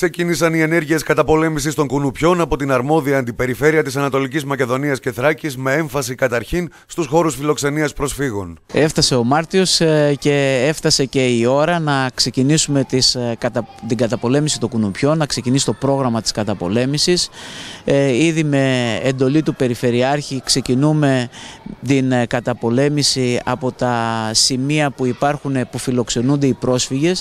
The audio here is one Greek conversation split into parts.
Ξεκίνησαν οι ενέργειες καταπολέμησης των κουνουπιών από την αρμόδια αντιπεριφέρεια της Ανατολικής Μακεδονίας και Θράκης, με έμφαση καταρχήν στους χώρους φιλοξενίας προσφύγων. Έφτασε ο Μάρτιος ε, και έφτασε και η ώρα να ξεκινήσουμε τις, ε, την καταπολέμηση των κουνουπιών, να ξεκινήσει το πρόγραμμα της καταπολέμησης. Ε, ήδη με εντολή του Περιφερειάρχη ξεκινούμε την καταπολέμηση από τα σημεία που υπάρχουν που φιλοξενούνται οι πρόσφυγες,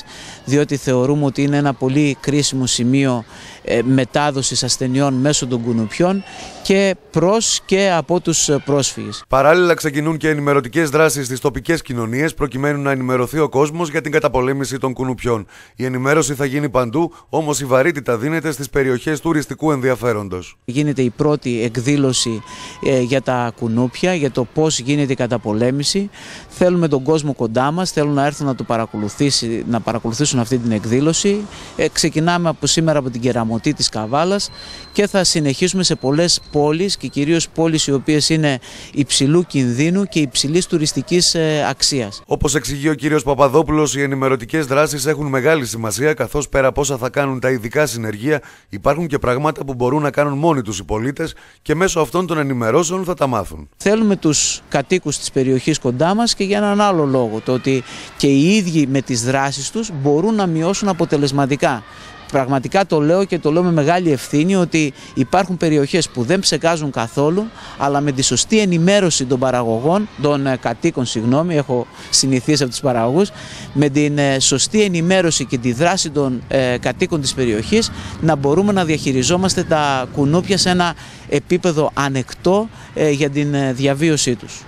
διότι θεωρούμε ότι είναι ένα πολύ κρίσιμο σημείο ε, μετάδοσης ασθενειών μέσω των κουνουπιών και προς και από τους πρόσφυγες. Παράλληλα ξεκινούν και ενημερωτικές δράσεις στις τοπικές κοινωνίες προκειμένου να ενημερωθεί ο κόσμος για την καταπολέμηση των κουνουπιών. Η ενημέρωση θα γίνει παντού, όμως η βαρύτητα δίνεται στις περιοχές τουριστικού ενδιαφέροντος. Γίνεται η πρώτη εκδήλωση ε, για τα κουνούπια, για το πώς γίνεται η καταπολέμηση. Θέλουμε τον κόσμο κοντά μας, θέλουν να έρθουν να, το να παρακολουθήσουν αυτή την εκδήλωση. Ε, ξεκινάμε από σήμερα από την Κεραμωτή της Καβάλας και θα συνεχίσουμε σε πολλές πόλεις και κυρίως πόλεις οι οποίες είναι υψηλού κινδύνου και υψηλής τουριστικής ε, αξίας. Όπως εξηγεί ο κύριος Παπαδόπουλος, οι ενημερωτικές δράσεις έχουν μεγάλη σημασία καθώς πέρα από όσα θα κάνουν τα ειδικά συνεργεία υπάρχουν και πράγματα που μπορούν να κάνουν μόνοι τους οι πολίτες και μέσω αυτών των ενημερώσεων θα τα μάθουν. Θέλουμε τους κατοίκους της περιοχής κοντά μας και για έναν άλλο λόγο, το ότι και οι ίδιοι με τις δράσεις τους μπορούν να μειώσουν αποτελεσματικά πραγματικά το λέω και το λέω με μεγάλη ευθύνη ότι υπάρχουν περιοχές που δεν ψεκάζουν καθόλου αλλά με τη σωστή ενημέρωση των παραγωγών, των ε, κατοίκων συγγνώμη, έχω συνηθίσει από τους παραγωγούς με την ε, σωστή ενημέρωση και τη δράση των ε, κατοίκων της περιοχής να μπορούμε να διαχειριζόμαστε τα κουνούπια σε ένα επίπεδο ανεκτό για την διαβίωσή τους.